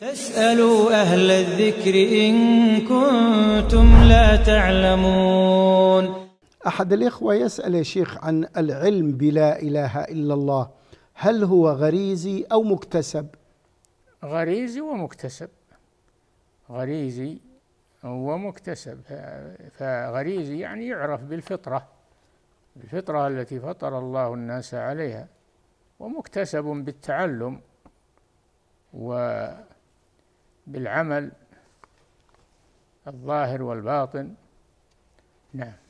فاسألوا أهل الذكر إن كنتم لا تعلمون أحد الإخوة يسأل يا شيخ عن العلم بلا إله إلا الله هل هو غريزي أو مكتسب؟ غريزي ومكتسب غريزي ومكتسب فغريزي يعني يعرف بالفطرة الفطرة التي فطر الله الناس عليها ومكتسب بالتعلم و بالعمل الظاهر والباطن نعم